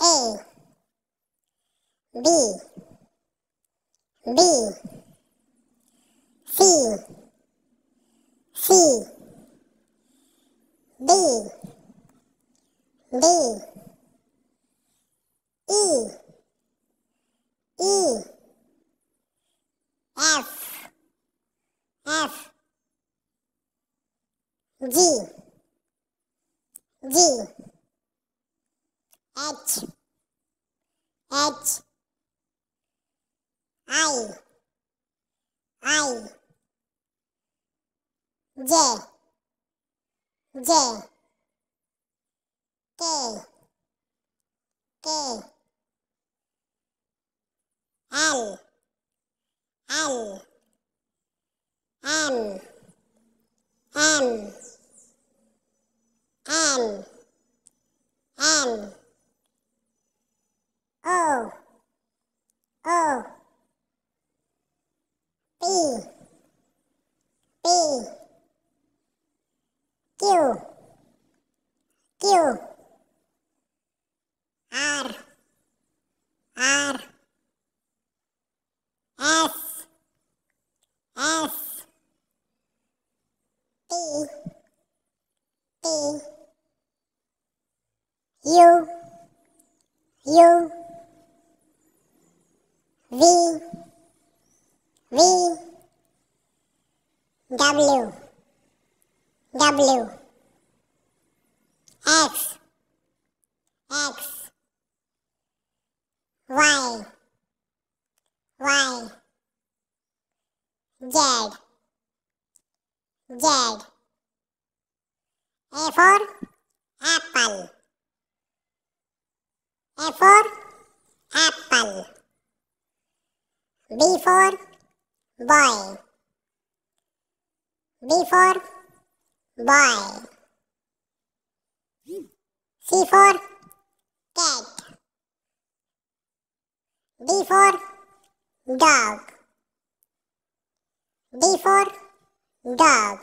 A B B C C D D E E F F G G H H I I J J K K L L M M M M U V V W W X X Y Y Z Z A for apple a for apple. B for boy. B for boy. C for cat. D for dog. D for dog.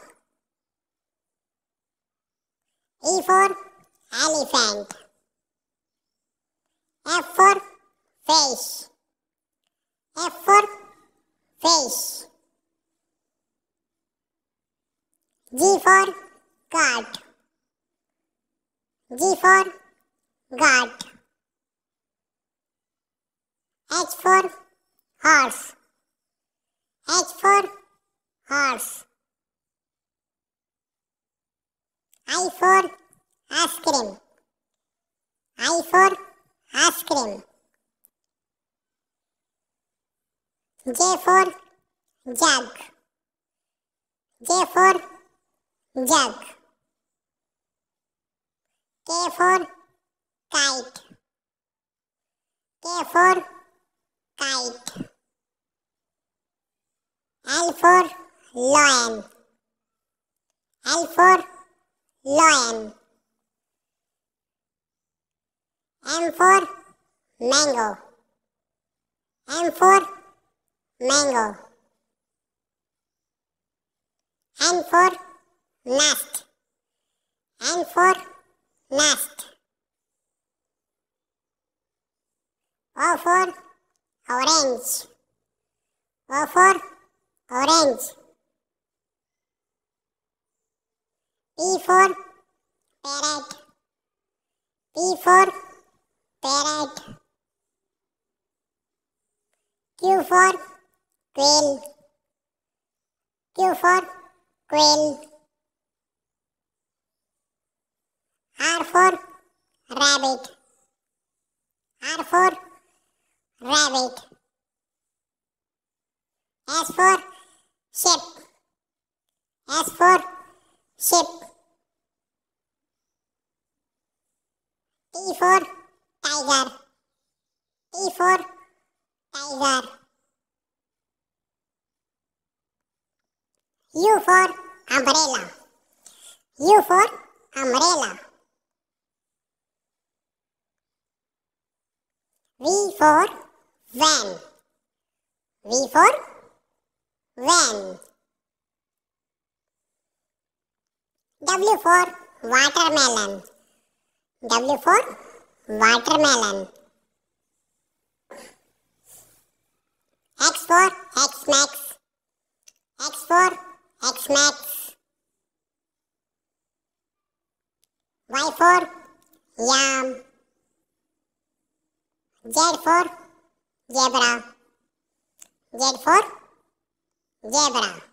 E for elephant. F for face. F for face. G for guard. G for guard. H for horse. H J for jug. J for jug. K for kite. K for kite. L for lion. L for lion. M for mango. M for mango. And for nest. And for nest. O for orange. O for orange. P for parrot. P for parrot. Q for quail q for quail r for rabbit r for rabbit s for ship s for ship t for tiger t for tiger U for umbrella. U for umbrella. V for van. V for van. W for watermelon. W for watermelon. X for X max max. Y for yam. Z for zebra. Z for zebra.